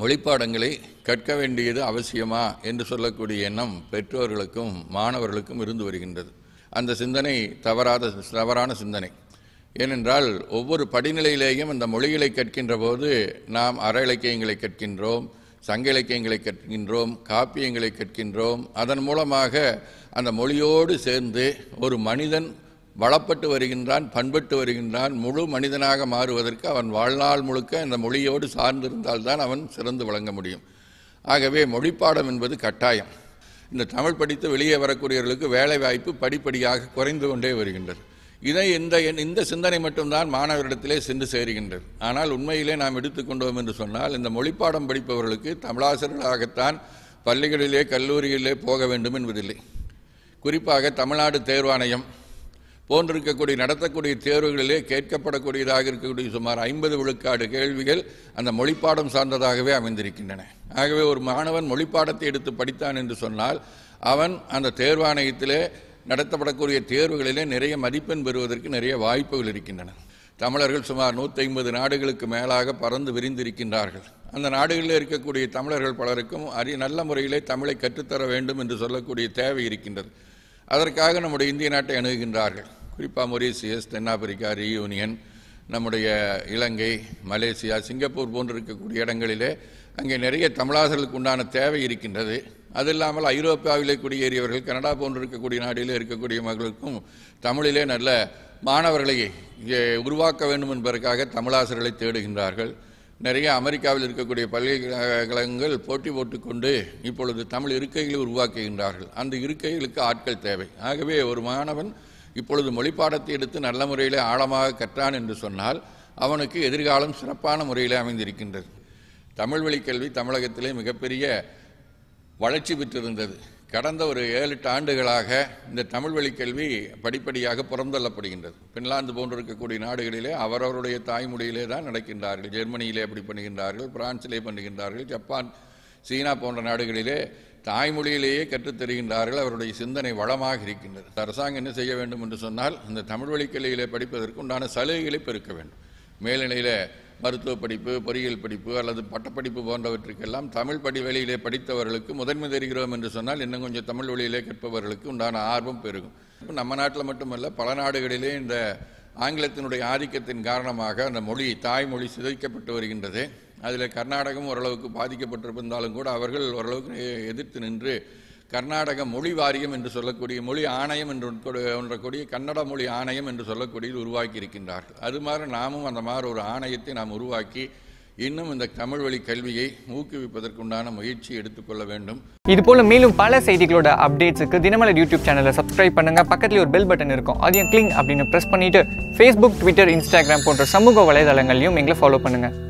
மொழிப்பாடங்களை கற்க வேண்டியது அவசியமா என்று சொல்லக்கூடிய எண்ணம் பெற்றோர்களுக்கும் மாணவர்களுக்கும் இருந்து வருகின்றது அந்த சிந்தனை தவறாத தவறான சிந்தனை ஏனென்றால் ஒவ்வொரு படிநிலையிலேயும் அந்த மொழிகளை கற்கின்ற போது நாம் அற இலக்கியங்களை கற்கின்றோம் சங்க இலக்கியங்களை கற்கின்றோம் காப்பியங்களை கற்கின்றோம் அதன் மூலமாக அந்த மொழியோடு சேர்ந்து ஒரு மனிதன் வளப்பட்டு வருகின்றான் பண்பட்டு வருகின்றான் முழு மனிதனாக மாறுவதற்கு அவன் வாழ்நாள் முழுக்க இந்த மொழியோடு சார்ந்திருந்தால்தான் அவன் சிறந்து விளங்க முடியும் ஆகவே மொழிப்பாடம் என்பது கட்டாயம் இந்த தமிழ் படித்து வெளியே வரக்கூடியவர்களுக்கு வேலை வாய்ப்பு படிப்படியாக குறைந்து கொண்டே வருகின்றது இதை இந்த இந்த சிந்தனை மட்டும்தான் மாணவரிடத்திலே சென்று சேருகின்றது ஆனால் உண்மையிலே நாம் எடுத்துக்கொண்டோம் என்று சொன்னால் இந்த மொழிப்பாடம் படிப்பவர்களுக்கு தமிழாசிரியர்களாகத்தான் பள்ளிகளிலே கல்லூரியிலே போக வேண்டும் என்பதில்லை குறிப்பாக தமிழ்நாடு தேர்வாணையம் போன்றிருக்கக்கூடிய நடத்தக்கூடிய தேர்வுகளிலே கேட்கப்படக்கூடியதாக இருக்கக்கூடிய சுமார் ஐம்பது விழுக்காடு கேள்விகள் அந்த மொழிப்பாடம் சார்ந்ததாகவே அமைந்திருக்கின்றன ஆகவே ஒரு மாணவன் மொழிப்பாடத்தை எடுத்து படித்தான் என்று சொன்னால் அவன் அந்த தேர்வாணையத்திலே நடத்தப்படக்கூடிய தேர்வுகளிலே நிறைய மதிப்பெண் பெறுவதற்கு நிறைய வாய்ப்புகள் இருக்கின்றன தமிழர்கள் சுமார் நூற்றி ஐம்பது நாடுகளுக்கு மேலாக பறந்து விரிந்திருக்கின்றார்கள் அந்த நாடுகளில் இருக்கக்கூடிய தமிழர்கள் பலருக்கும் அரிய நல்ல முறையிலே தமிழை கற்றுத்தர வேண்டும் என்று சொல்லக்கூடிய தேவை இருக்கின்றது அதற்காக நம்முடைய இந்திய நாட்டை அணுகுகின்றார்கள் குறிப்பாக மொரீசியஸ் தென்னாப்பிரிக்கா ரீயூனியன் நம்முடைய இலங்கை மலேசியா சிங்கப்பூர் போன்று இருக்கக்கூடிய இடங்களிலே அங்கே நிறைய தமிழாசர்களுக்கு உண்டான தேவை இருக்கின்றது அது இல்லாமல் ஐரோப்பாவிலே குடியேறியவர்கள் கனடா போன்று இருக்கக்கூடிய நாடுகளில் இருக்கக்கூடிய மக்களுக்கும் தமிழிலே நல்ல மாணவர்களை உருவாக்க வேண்டும் என்பதற்காக தமிழாசர்களை தேடுகின்றார்கள் நிறைய அமெரிக்காவில் இருக்கக்கூடிய பல்கலைக்கழகங்கள் போட்டி போட்டுக்கொண்டு இப்பொழுது தமிழ் இருக்கைகளை உருவாக்குகின்றார்கள் அந்த இருக்கைகளுக்கு ஆட்கள் தேவை ஆகவே ஒரு மாணவன் இப்பொழுது மொழிப்பாடத்தை எடுத்து நல்ல முறையில் ஆழமாக கற்றான் என்று சொன்னால் அவனுக்கு எதிர்காலம் சிறப்பான முறையில் அமைந்திருக்கின்றது தமிழ் வழி கல்வி தமிழகத்திலே மிகப்பெரிய வளர்ச்சி பெற்றிருந்தது கடந்த ஒரு ஏழு எட்டு ஆண்டுகளாக இந்த தமிழ் வழி கல்வி படிப்படியாக புறந்தள்ளப்படுகின்றது பின்லாந்து போன்றிருக்கக்கூடிய நாடுகளிலே அவரவருடைய தாய்மொழியிலே தான் நடக்கின்றார்கள் ஜெர்மனியிலே அப்படி பண்ணுகின்றார்கள் பிரான்சிலே பண்ணுகின்றார்கள் ஜப்பான் சீனா போன்ற நாடுகளிலே தாய்மொழியிலேயே கற்றுத்தருகின்றார்கள் அவருடைய சிந்தனை வளமாக இருக்கின்றது அரசாங்கம் என்ன செய்ய வேண்டும் என்று சொன்னால் அந்த தமிழ் வழிக்கல்வியிலே படிப்பதற்கு உண்டான சலுகைகளை பெருக்க வேண்டும் மேல்நிலையில் மருத்துவ படிப்பு பொறியியல் படிப்பு அல்லது பட்டப்படிப்பு போன்றவற்றுக்கெல்லாம் தமிழ் படி வழியிலே படித்தவர்களுக்கு முதன்மை தருகிறோம் என்று சொன்னால் இன்னும் கொஞ்சம் தமிழ் வழியிலே கற்பவர்களுக்கு உண்டான ஆர்வம் பெருகும் நம்ம நாட்டில் மட்டுமல்ல பல நாடுகளிலே இந்த ஆங்கிலத்தினுடைய ஆதிக்கத்தின் காரணமாக அந்த மொழி தாய்மொழி சிதைக்கப்பட்டு வருகின்றது அதில் கர்நாடகம் ஓரளவுக்கு பாதிக்கப்பட்டிருந்தாலும் கூட அவர்கள் ஓரளவுக்கு எதிர்த்து நின்று கர்நாடக மொழி வாரியம் என்று சொல்லக்கூடிய மொழி ஆணையம் என்று ஒன்றக்கூடிய கன்னட மொழி ஆணையம் என்று சொல்லக்கூடியது உருவாக்கி இருக்கின்றார்கள் அது மாதிரி நாமும் அந்த மாதிரி ஒரு ஆணையத்தை நாம் உருவாக்கி இன்னும் இந்த தமிழ் வழி கல்வியை ஊக்குவிப்பதற்குண்டான முயற்சி எடுத்துக்கொள்ள வேண்டும் இது போல மேலும் பல செய்திகளோட அப்டேட்ஸுக்கு தினமலர் யூடியூப் சேனலை சப்ஸ்கிரைப் பண்ணுங்க பக்கத்துல ஒரு பெல் பட்டன் இருக்கும் அதையும் கிளிங் அப்படின்னு பிரஸ் பண்ணிட்டு ஃபேஸ்புக் ட்விட்டர் இன்ஸ்டாகிராம் போன்ற சமூக வலைதளங்களையும் எங்களை ஃபாலோ பண்ணுங்க